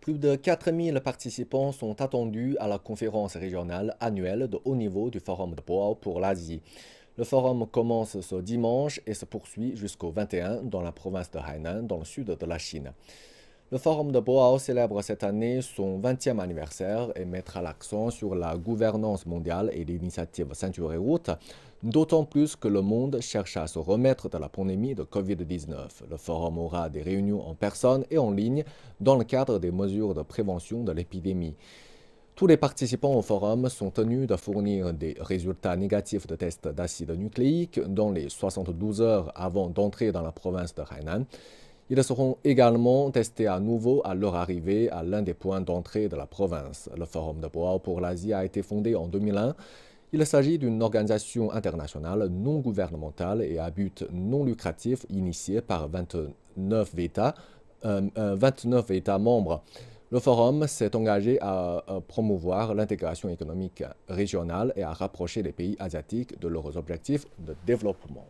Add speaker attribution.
Speaker 1: Plus de 4000 participants sont attendus à la conférence régionale annuelle de haut niveau du Forum de Boao pour l'Asie. Le forum commence ce dimanche et se poursuit jusqu'au 21 dans la province de Hainan, dans le sud de la Chine. Le Forum de Boao célèbre cette année son 20e anniversaire et mettra l'accent sur la gouvernance mondiale et l'initiative Ceinture et Route, d'autant plus que le monde cherche à se remettre de la pandémie de Covid-19. Le forum aura des réunions en personne et en ligne dans le cadre des mesures de prévention de l'épidémie. Tous les participants au forum sont tenus de fournir des résultats négatifs de tests d'acide nucléique dans les 72 heures avant d'entrer dans la province de Hainan. Ils seront également testés à nouveau à leur arrivée à l'un des points d'entrée de la province. Le Forum de Bois pour l'Asie a été fondé en 2001. Il s'agit d'une organisation internationale non gouvernementale et à but non lucratif initiée par 29 29 euh, euh, États membres. Le forum s'est engagé à euh, promouvoir l'intégration économique régionale et à rapprocher les pays asiatiques de leurs objectifs de développement.